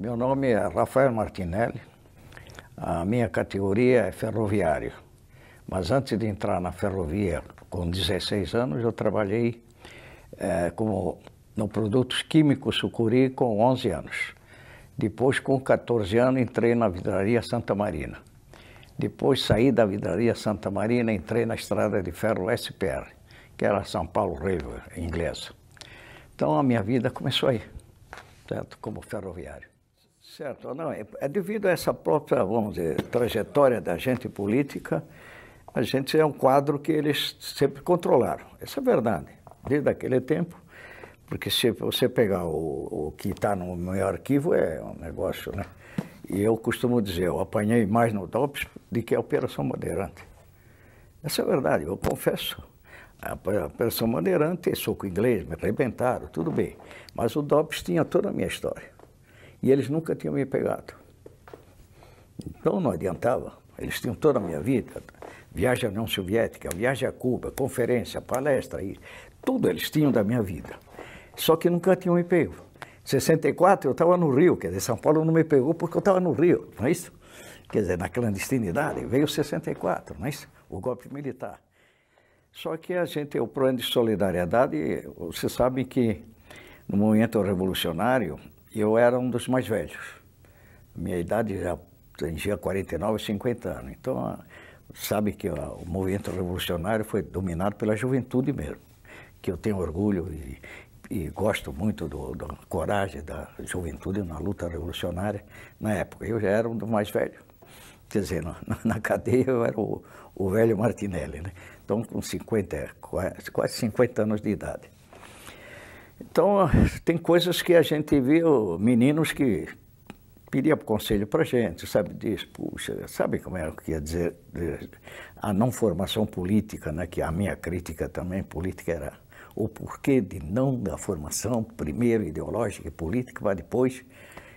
Meu nome é Rafael Martinelli, a minha categoria é ferroviário. Mas antes de entrar na ferrovia, com 16 anos, eu trabalhei é, como, no Produtos Químicos Sucuri com 11 anos. Depois, com 14 anos, entrei na Vidraria Santa Marina. Depois saí da Vidraria Santa Marina, entrei na Estrada de Ferro SPR, que era São Paulo River, inglesa. Então a minha vida começou aí, certo? Como ferroviário. Certo, não, é, é devido a essa própria, vamos dizer, trajetória da gente política, a gente é um quadro que eles sempre controlaram. Essa é verdade, desde aquele tempo, porque se você pegar o, o que está no meu arquivo, é um negócio, né? E eu costumo dizer, eu apanhei mais no DOPS do que a Operação moderante Essa é verdade, eu confesso. A Operação moderante soco inglês, me arrebentaram, tudo bem. Mas o DOPS tinha toda a minha história e eles nunca tinham me pegado. Então não adiantava. Eles tinham toda a minha vida. Viagem à União Soviética, viagem a Cuba, conferência, palestra, isso. tudo eles tinham da minha vida. Só que nunca tinham me pego. Em 64 eu estava no Rio, quer dizer, São Paulo não me pegou porque eu estava no Rio, não é isso? Quer dizer, na clandestinidade, veio 64, não é isso? O golpe militar. Só que a gente, o problema de solidariedade, você sabe que no momento revolucionário, eu era um dos mais velhos. Minha idade já tinha 49, 50 anos. Então, ah, sabe que ah, o movimento revolucionário foi dominado pela juventude mesmo, que eu tenho orgulho e, e gosto muito do, da coragem da juventude na luta revolucionária na época. Eu já era um dos mais velhos. Quer dizer, na, na cadeia eu era o, o velho Martinelli, né? Então, com 50, quase 50 anos de idade. Então, tem coisas que a gente viu, meninos que pedia conselho para gente, sabe disso, puxa, sabe como é que ia dizer a não formação política, né? Que a minha crítica também política era o porquê de não da formação primeiro ideológica e política para depois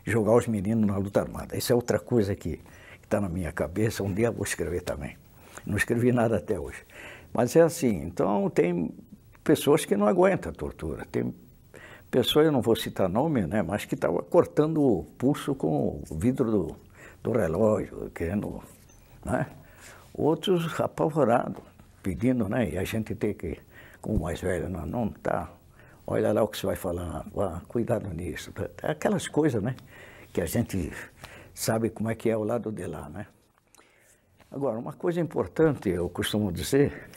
jogar os meninos na luta armada. Isso é outra coisa que está na minha cabeça. Um dia eu vou escrever também. Não escrevi nada até hoje, mas é assim. Então tem pessoas que não aguentam a tortura. Tem pessoa, eu não vou citar nome, né, mas que estava cortando o pulso com o vidro do, do relógio, querendo, né? Outros apavorados, pedindo, né? E a gente tem que, como mais velho, não, não tá, olha lá o que você vai falar, ah, cuidado nisso. Tá, tá aquelas coisas, né? Que a gente sabe como é que é o lado de lá, né? Agora, uma coisa importante, eu costumo dizer,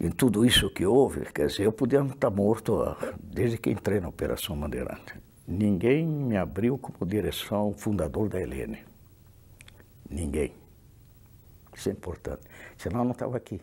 em tudo isso que houve, quer dizer, eu podia estar morto desde que entrei na Operação Bandeirante. Ninguém me abriu como direção fundador da Helene. Ninguém. Isso é importante. Senão eu não estava aqui.